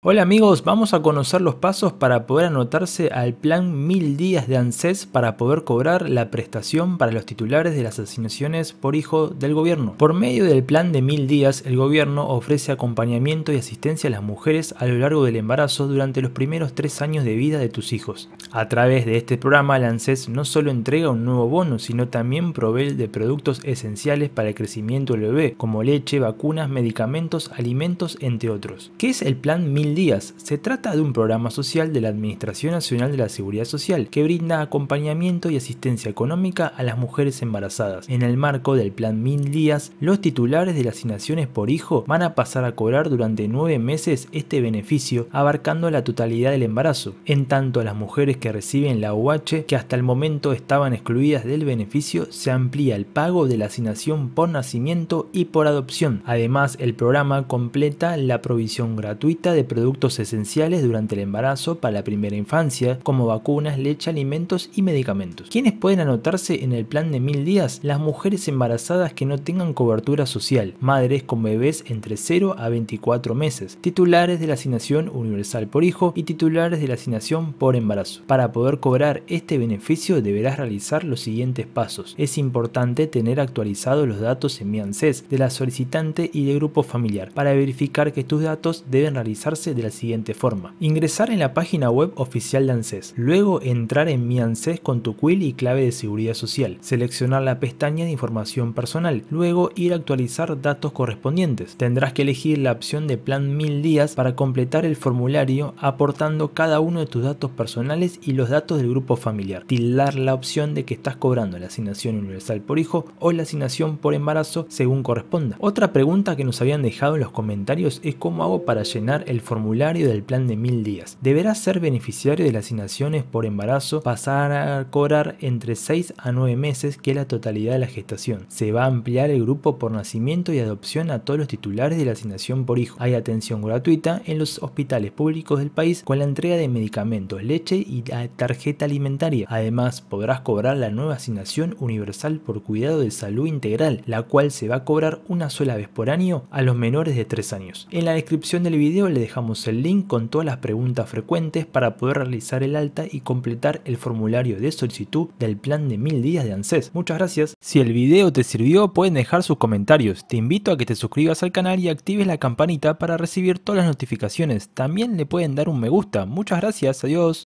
Hola amigos, vamos a conocer los pasos para poder anotarse al plan Mil días de ANSES para poder cobrar la prestación para los titulares de las asignaciones por hijo del gobierno. Por medio del plan de Mil días, el gobierno ofrece acompañamiento y asistencia a las mujeres a lo largo del embarazo durante los primeros tres años de vida de tus hijos. A través de este programa, el ANSES no solo entrega un nuevo bono, sino también provee de productos esenciales para el crecimiento del bebé, como leche, vacunas, medicamentos, alimentos, entre otros. ¿Qué es el plan 1000 días. Se trata de un programa social de la Administración Nacional de la Seguridad Social que brinda acompañamiento y asistencia económica a las mujeres embarazadas. En el marco del Plan 1000 días, los titulares de las asignaciones por hijo van a pasar a cobrar durante nueve meses este beneficio abarcando la totalidad del embarazo, en tanto a las mujeres que reciben la UH que hasta el momento estaban excluidas del beneficio se amplía el pago de la asignación por nacimiento y por adopción. Además, el programa completa la provisión gratuita de productos esenciales durante el embarazo para la primera infancia, como vacunas, leche, alimentos y medicamentos. Quienes pueden anotarse en el plan de mil días? Las mujeres embarazadas que no tengan cobertura social, madres con bebés entre 0 a 24 meses, titulares de la asignación universal por hijo y titulares de la asignación por embarazo. Para poder cobrar este beneficio deberás realizar los siguientes pasos. Es importante tener actualizados los datos en mi ANSES de la solicitante y de grupo familiar para verificar que tus datos deben realizarse de la siguiente forma. Ingresar en la página web oficial de ANSES, luego entrar en Mi ANSES con tu quill y clave de seguridad social, seleccionar la pestaña de información personal, luego ir a actualizar datos correspondientes. Tendrás que elegir la opción de plan 1000 días para completar el formulario aportando cada uno de tus datos personales y los datos del grupo familiar. Tildar la opción de que estás cobrando la asignación universal por hijo o la asignación por embarazo según corresponda. Otra pregunta que nos habían dejado en los comentarios es cómo hago para llenar el formulario del plan de mil días. Deberás ser beneficiario de las asignaciones por embarazo, pasar a cobrar entre 6 a 9 meses que es la totalidad de la gestación. Se va a ampliar el grupo por nacimiento y adopción a todos los titulares de la asignación por hijo. Hay atención gratuita en los hospitales públicos del país con la entrega de medicamentos, leche y tarjeta alimentaria. Además, podrás cobrar la nueva asignación universal por cuidado de salud integral, la cual se va a cobrar una sola vez por año a los menores de 3 años. En la descripción del video le dejamos el link con todas las preguntas frecuentes para poder realizar el alta y completar el formulario de solicitud del plan de mil días de ANSES. Muchas gracias. Si el video te sirvió, pueden dejar sus comentarios. Te invito a que te suscribas al canal y actives la campanita para recibir todas las notificaciones. También le pueden dar un me gusta. Muchas gracias. Adiós.